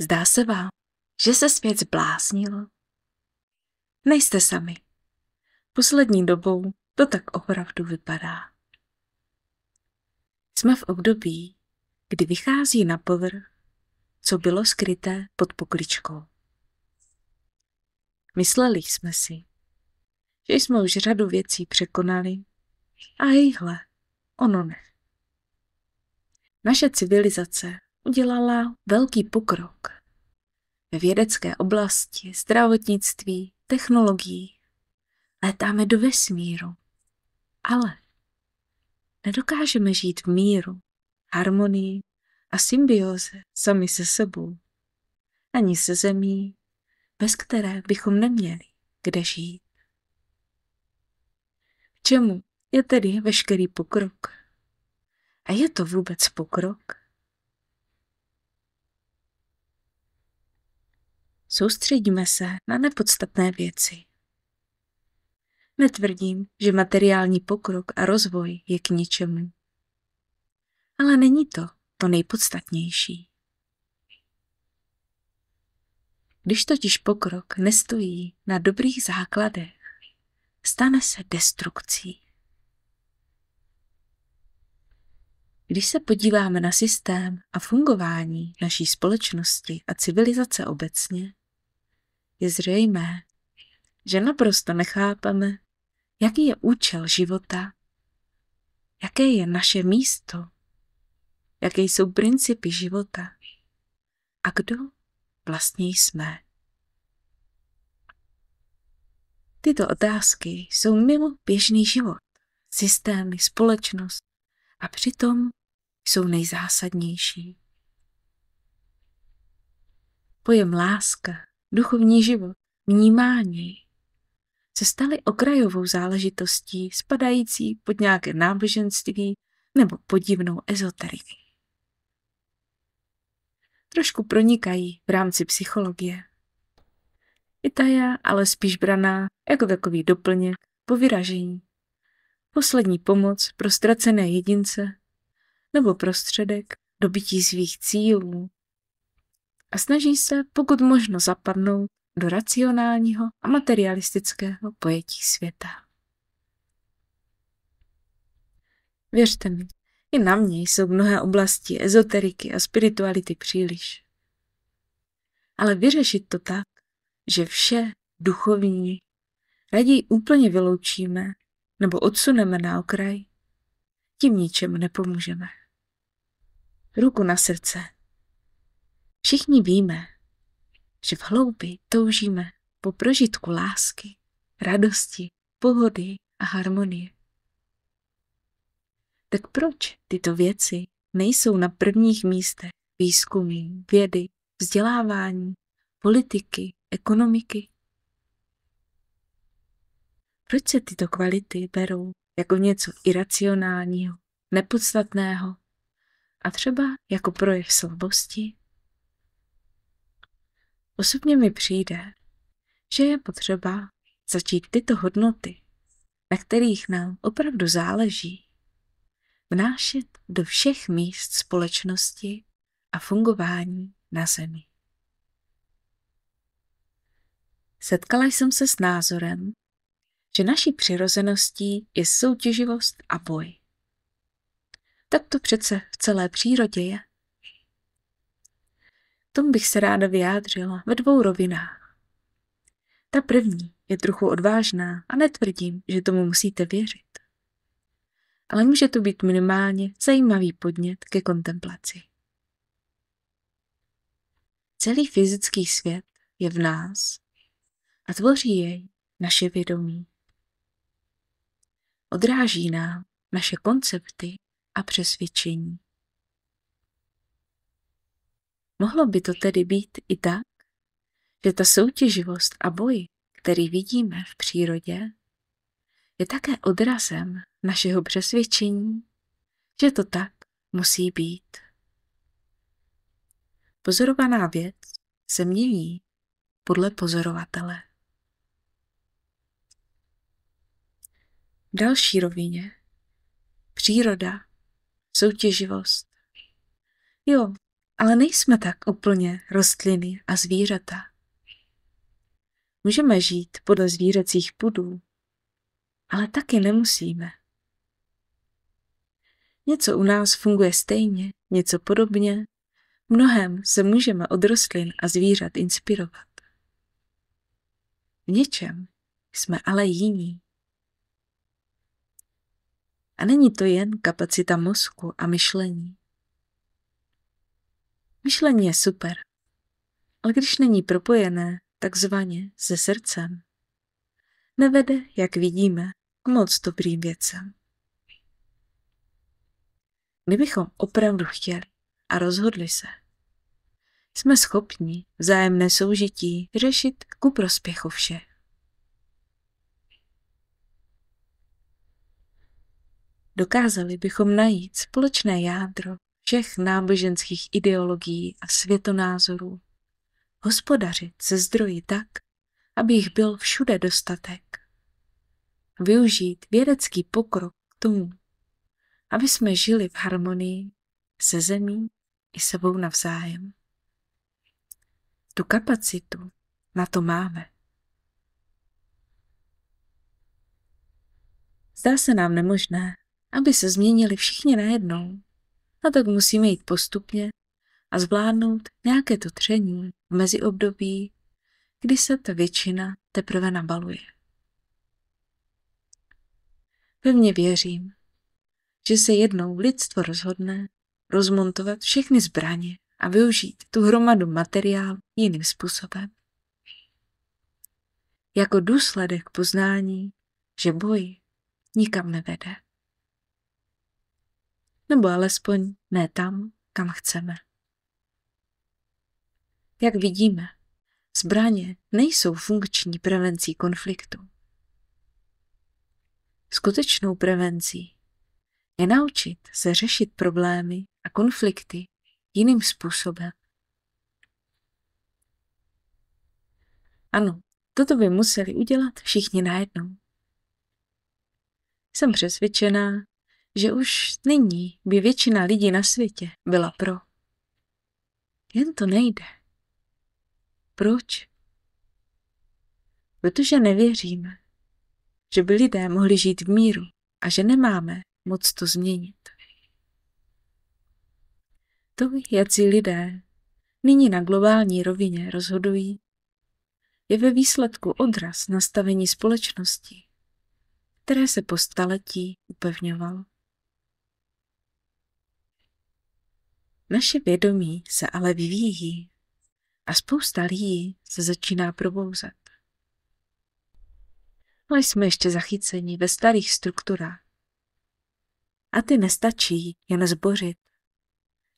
Zdá se vám, že se svět zbláznil? Nejste sami. Poslední dobou to tak opravdu vypadá. Jsme v období, kdy vychází na povrch, co bylo skryté pod pokličkou. Mysleli jsme si, že jsme už řadu věcí překonali a hejhle, ono ne. Naše civilizace udělala velký pokrok ve vědecké oblasti, zdravotnictví, technologií. Létáme do vesmíru. Ale nedokážeme žít v míru, harmonii a symbioze sami se sebou. Ani se zemí, bez které bychom neměli kde žít. K čemu je tedy veškerý pokrok? A je to vůbec pokrok? Soustředíme se na nepodstatné věci. Netvrdím, že materiální pokrok a rozvoj je k ničemu. Ale není to to nejpodstatnější. Když totiž pokrok nestojí na dobrých základech, stane se destrukcí. Když se podíváme na systém a fungování naší společnosti a civilizace obecně, je zřejmé, že naprosto nechápeme, jaký je účel života, jaké je naše místo, jaké jsou principy života a kdo vlastně jsme. Tyto otázky jsou mimo běžný život, systémy, společnost a přitom jsou nejzásadnější. Pojem láska duchovní život, vnímání se staly okrajovou záležitostí spadající pod nějaké náboženství nebo podivnou ezoteriky. Trošku pronikají v rámci psychologie. I ta je ale spíš braná jako takový doplněk po vyražení. Poslední pomoc pro ztracené jedince nebo prostředek dobytí svých cílů a snaží se pokud možno zapadnout do racionálního a materialistického pojetí světa. Věřte mi, i na mě jsou mnohé oblasti ezoteriky a spirituality příliš. Ale vyřešit to tak, že vše duchovní raději úplně vyloučíme nebo odsuneme na okraj, tím ničemu nepomůžeme. Ruku na srdce, Všichni víme, že v hloubi toužíme po prožitku lásky, radosti, pohody a harmonie. Tak proč tyto věci nejsou na prvních místech výzkumy, vědy, vzdělávání, politiky, ekonomiky? Proč se tyto kvality berou jako něco iracionálního, nepodstatného a třeba jako projev slabosti Osobně mi přijde, že je potřeba začít tyto hodnoty, na kterých nám opravdu záleží, vnášet do všech míst společnosti a fungování na Zemi. Setkala jsem se s názorem, že naší přirozeností je soutěživost a boj. Tak to přece v celé přírodě je. Tomu bych se ráda vyjádřila ve dvou rovinách. Ta první je trochu odvážná a netvrdím, že tomu musíte věřit. Ale může to být minimálně zajímavý podnět ke kontemplaci. Celý fyzický svět je v nás a tvoří jej naše vědomí. Odráží nám naše koncepty a přesvědčení. Mohlo by to tedy být i tak, že ta soutěživost a boj, který vidíme v přírodě, je také odrazem našeho přesvědčení, že to tak musí být. Pozorovaná věc se mění podle pozorovatele. V další rovině příroda, soutěživost. Jo, ale nejsme tak úplně rostliny a zvířata. Můžeme žít podle zvířecích pudů, ale taky nemusíme. Něco u nás funguje stejně, něco podobně, mnohem se můžeme od rostlin a zvířat inspirovat. V něčem jsme ale jiní. A není to jen kapacita mozku a myšlení. Myšlení je super, ale když není propojené takzvaně se srdcem, nevede, jak vidíme, k moc dobrým věcem. My bychom opravdu chtěli a rozhodli se. Jsme schopni vzájemné soužití řešit ku prospěchu všech. Dokázali bychom najít společné jádro všech náboženských ideologií a světonázorů. Hospodařit se zdroji tak, aby jich byl všude dostatek. Využít vědecký pokrok k tomu, aby jsme žili v harmonii se zemí i sebou navzájem. Tu kapacitu na to máme. Zdá se nám nemožné, aby se změnili všichni najednou a tak musíme jít postupně a zvládnout nějaké to tření v meziobdobí, kdy se ta většina teprve nabaluje. Pevně věřím, že se jednou lidstvo rozhodne rozmontovat všechny zbraně a využít tu hromadu materiálu jiným způsobem. Jako důsledek poznání, že boj nikam nevede nebo alespoň ne tam, kam chceme. Jak vidíme, zbraně nejsou funkční prevencí konfliktu. Skutečnou prevencí je naučit se řešit problémy a konflikty jiným způsobem. Ano, toto by museli udělat všichni najednou. Jsem přesvědčená, že už nyní by většina lidí na světě byla pro. Jen to nejde. Proč? Protože nevěříme, že by lidé mohli žít v míru a že nemáme moc to změnit. To, jací lidé nyní na globální rovině rozhodují, je ve výsledku odraz nastavení společnosti, které se po staletí upevňovalo. Naše vědomí se ale vyvíjí a spousta lidí se začíná probouzet. No jsme ještě zachyceni ve starých strukturách. A ty nestačí jen zbořit,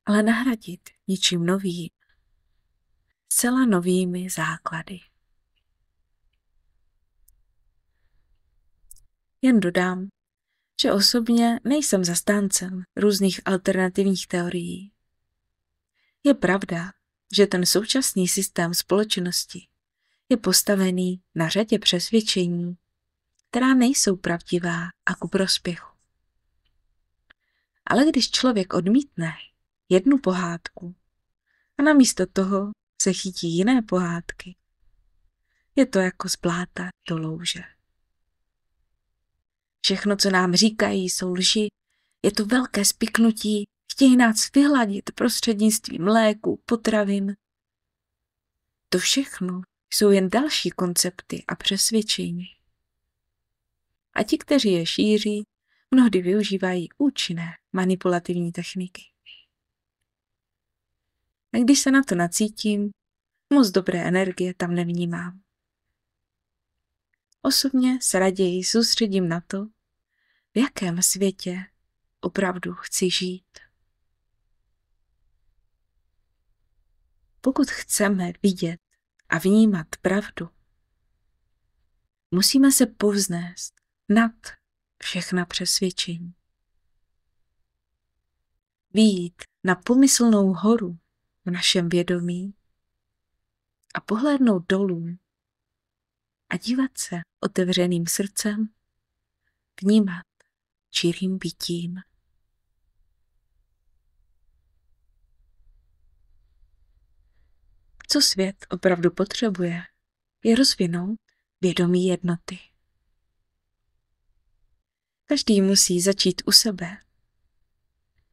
ale nahradit ničím novým, zcela novými základy. Jen dodám, že osobně nejsem zastáncem různých alternativních teorií. Je pravda, že ten současný systém společnosti je postavený na řadě přesvědčení, která nejsou pravdivá a ku prospěchu. Ale když člověk odmítne jednu pohádku a namísto toho se chytí jiné pohádky, je to jako zbláta do louže. Všechno, co nám říkají, jsou lži. Je to velké spiknutí Chtějí nás vyhladit prostřednictvím léku, potravin. To všechno jsou jen další koncepty a přesvědčení. A ti, kteří je šíří, mnohdy využívají účinné manipulativní techniky. A když se na to nacítím, moc dobré energie tam nevnímám. Osobně se raději soustředím na to, v jakém světě opravdu chci žít. Pokud chceme vidět a vnímat pravdu, musíme se povznést nad všechna přesvědčení. Výjít na pomyslnou horu v našem vědomí a pohlédnout dolů a dívat se otevřeným srdcem, vnímat čirým bytím. co svět opravdu potřebuje, je rozvinout vědomí jednoty. Každý musí začít u sebe.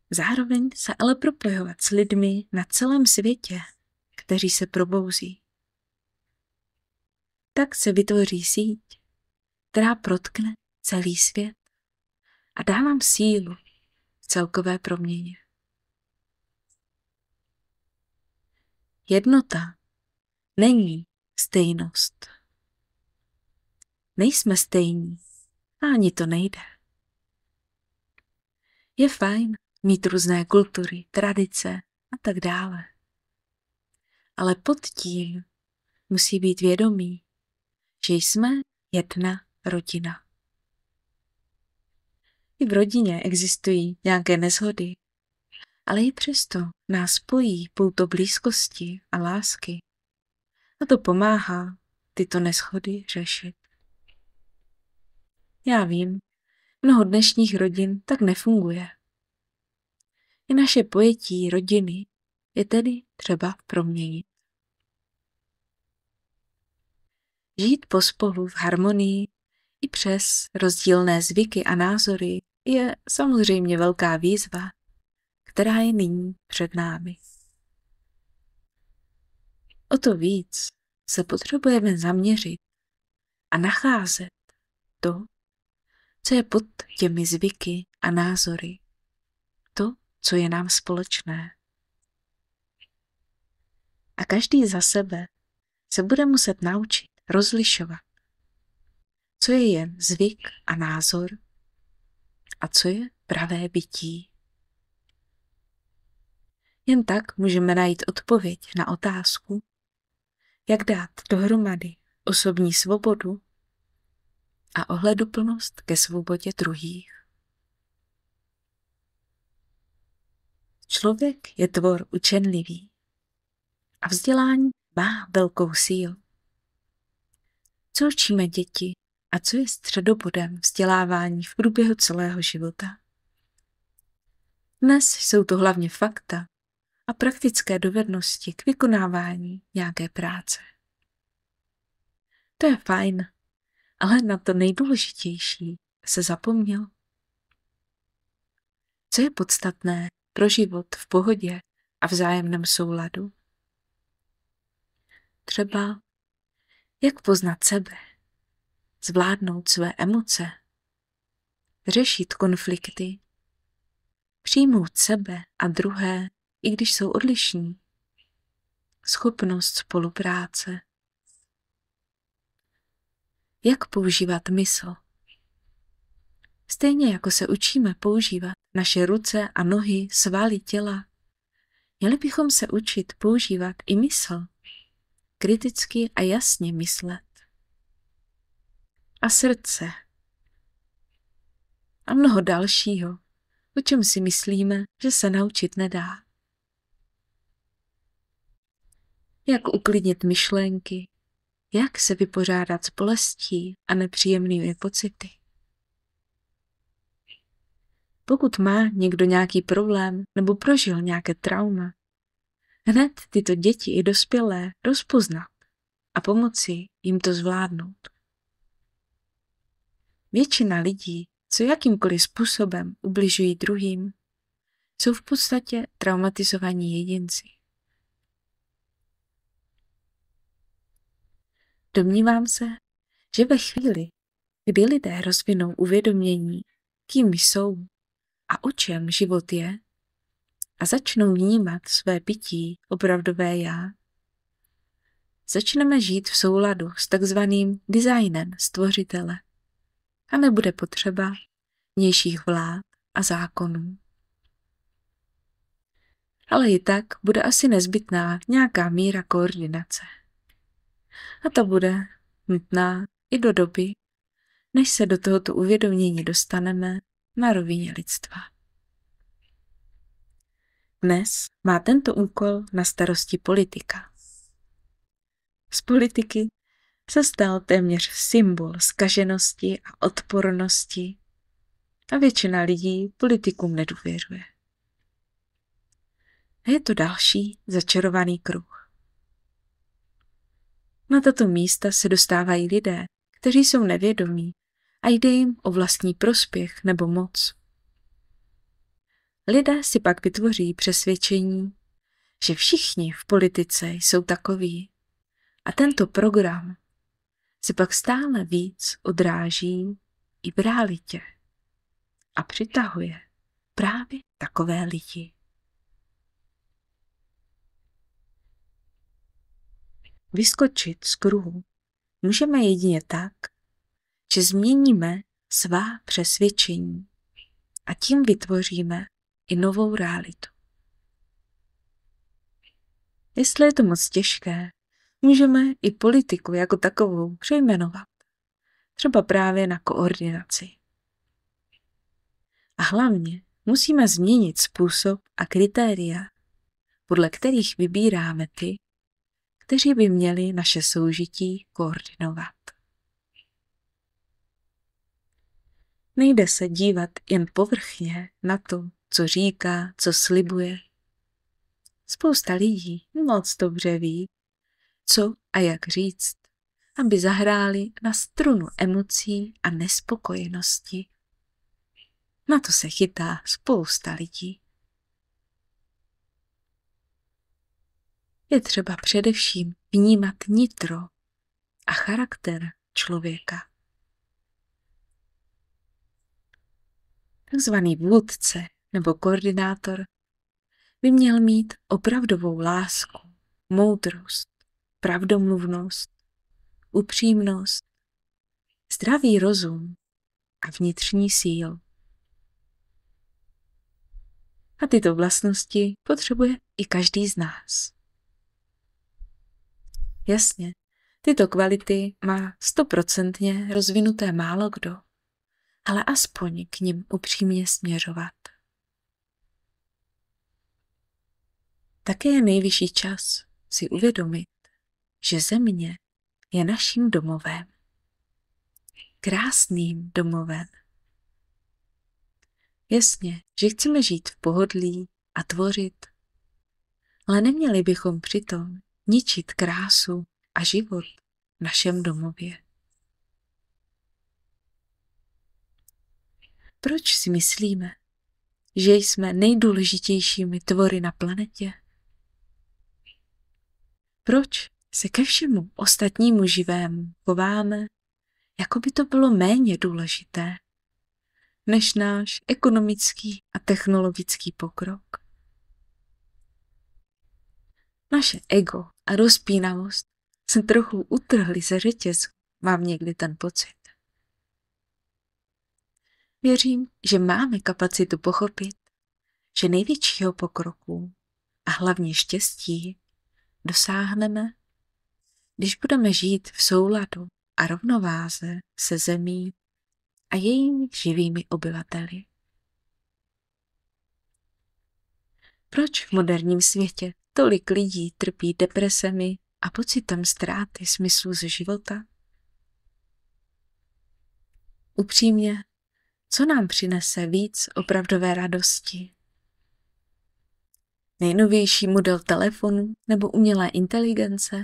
Zároveň se ale propojovat s lidmi na celém světě, kteří se probouzí. Tak se vytvoří síť, která protkne celý svět a dá nám sílu v celkové proměně. Jednota není stejnost. Nejsme stejní a ani to nejde. Je fajn mít různé kultury, tradice a tak dále. Ale pod tím musí být vědomí, že jsme jedna rodina. I v rodině existují nějaké nezhody, ale i přesto nás spojí pouto blízkosti a lásky. A to pomáhá tyto neschody řešit. Já vím, mnoho dnešních rodin tak nefunguje. I naše pojetí rodiny je tedy třeba proměnit. Žít pospolu v harmonii i přes rozdílné zvyky a názory je samozřejmě velká výzva která je nyní před námi. O to víc se potřebujeme zaměřit a nacházet to, co je pod těmi zvyky a názory, to, co je nám společné. A každý za sebe se bude muset naučit rozlišovat, co je jen zvyk a názor a co je pravé bytí. Jen tak můžeme najít odpověď na otázku, jak dát dohromady osobní svobodu a ohleduplnost ke svobodě druhých. Člověk je tvor učenlivý a vzdělání má velkou sílu. Co učíme děti a co je středobodem vzdělávání v průběhu celého života? Dnes jsou to hlavně fakta, a praktické dovednosti k vykonávání nějaké práce. To je fajn, ale na to nejdůležitější se zapomněl. Co je podstatné pro život v pohodě a vzájemném souladu? Třeba jak poznat sebe, zvládnout své emoce, řešit konflikty, přijmout sebe a druhé i když jsou odlišní. Schopnost spolupráce. Jak používat mysl? Stejně jako se učíme používat naše ruce a nohy, svaly těla, měli bychom se učit používat i mysl, kriticky a jasně myslet. A srdce. A mnoho dalšího, o čem si myslíme, že se naučit nedá. jak uklidnit myšlenky, jak se vypořádat s bolestí a nepříjemnými pocity. Pokud má někdo nějaký problém nebo prožil nějaké trauma, hned tyto děti i dospělé rozpoznat a pomoci jim to zvládnout. Většina lidí, co jakýmkoliv způsobem ubližují druhým, jsou v podstatě traumatizovaní jedinci. Domnívám se, že ve chvíli, kdy lidé rozvinou uvědomění, kým jsou a o čem život je, a začnou vnímat své bytí opravdové já, začneme žít v souladu s takzvaným designem stvořitele a nebude potřeba vnějších vlád a zákonů. Ale i tak bude asi nezbytná nějaká míra koordinace a ta bude nutná i do doby, než se do tohoto uvědomění dostaneme na rovině lidstva. Dnes má tento úkol na starosti politika. Z politiky se stal téměř symbol skaženosti a odpornosti a většina lidí politikům nedůvěřuje. A je to další začarovaný kruh. Na tato místa se dostávají lidé, kteří jsou nevědomí a jde jim o vlastní prospěch nebo moc. Lidé si pak vytvoří přesvědčení, že všichni v politice jsou takoví a tento program se pak stále víc odráží i v realitě a přitahuje právě takové lidi. vyskočit z kruhu můžeme jedině tak, že změníme svá přesvědčení a tím vytvoříme i novou realitu. Jestli je to moc těžké, můžeme i politiku jako takovou přejmenovat, třeba právě na koordinaci. A hlavně musíme změnit způsob a kritéria, podle kterých vybíráme ty, kteří by měli naše soužití koordinovat. Nejde se dívat jen povrchně na to, co říká, co slibuje. Spousta lidí moc dobře ví, co a jak říct, aby zahráli na strunu emocí a nespokojenosti. Na to se chytá spousta lidí. je třeba především vnímat nitro a charakter člověka. Takzvaný vůdce nebo koordinátor by měl mít opravdovou lásku, moudrost, pravdomluvnost, upřímnost, zdravý rozum a vnitřní sílu. A tyto vlastnosti potřebuje i každý z nás. Jasně, tyto kvality má stoprocentně rozvinuté málo kdo, ale aspoň k nim upřímně směřovat. Také je nejvyšší čas si uvědomit, že země je naším domovem. Krásným domovem. Jasně, že chceme žít v pohodlí a tvořit, ale neměli bychom přitom ničit krásu a život v našem domově. Proč si myslíme, že jsme nejdůležitějšími tvory na planetě? Proč se ke všemu ostatnímu živému chováme, jako by to bylo méně důležité než náš ekonomický a technologický pokrok? Naše ego a rozpínavost se trochu utrhli ze řetězu, mám někdy ten pocit. Věřím, že máme kapacitu pochopit, že největšího pokroku a hlavně štěstí dosáhneme, když budeme žít v souladu a rovnováze se zemí a jejími živými obyvateli. Proč v moderním světě Tolik lidí trpí depresemi a pocitem ztráty smyslu ze života. Upřímně, co nám přinese víc opravdové radosti? Nejnovější model telefonu nebo umělé inteligence?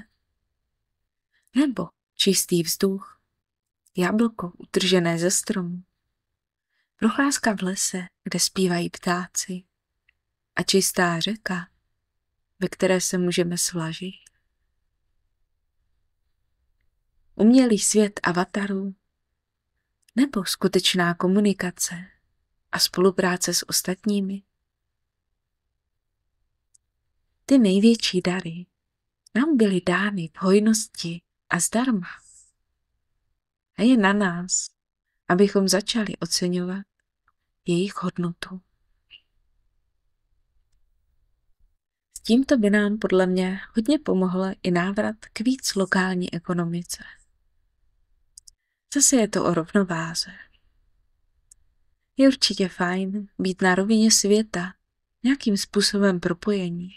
Nebo čistý vzduch? Jablko utržené ze stromu? Procházka v lese, kde zpívají ptáci? A čistá řeka, ve které se můžeme svlažit. Umělý svět avatarů nebo skutečná komunikace a spolupráce s ostatními? Ty největší dary nám byly dány v hojnosti a zdarma. A je na nás, abychom začali oceňovat jejich hodnotu. Tímto by nám podle mě hodně pomohl i návrat k víc lokální ekonomice. Zase je to o rovnováze. Je určitě fajn být na rovině světa, nějakým způsobem propojení.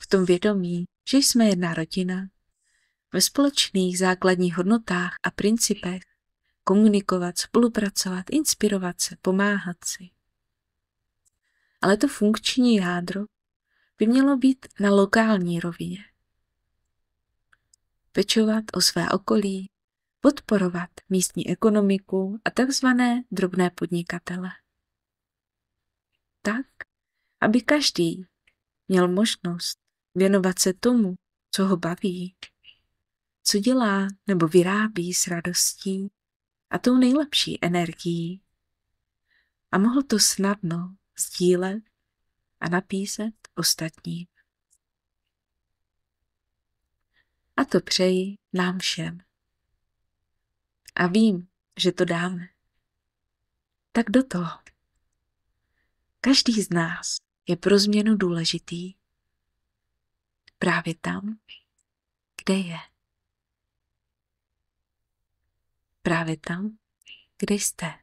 V tom vědomí, že jsme jedna rodina, ve společných základních hodnotách a principech, komunikovat, spolupracovat, inspirovat se, pomáhat si. Ale to funkční jádro by mělo být na lokální rovině. Pečovat o své okolí, podporovat místní ekonomiku a tzv. drobné podnikatele. Tak, aby každý měl možnost věnovat se tomu, co ho baví, co dělá nebo vyrábí s radostí a tou nejlepší energií. A mohl to snadno sdílet a napísat ostatním. A to přeji nám všem. A vím, že to dáme. Tak do toho. Každý z nás je pro změnu důležitý právě tam, kde je. Právě tam, kde jste.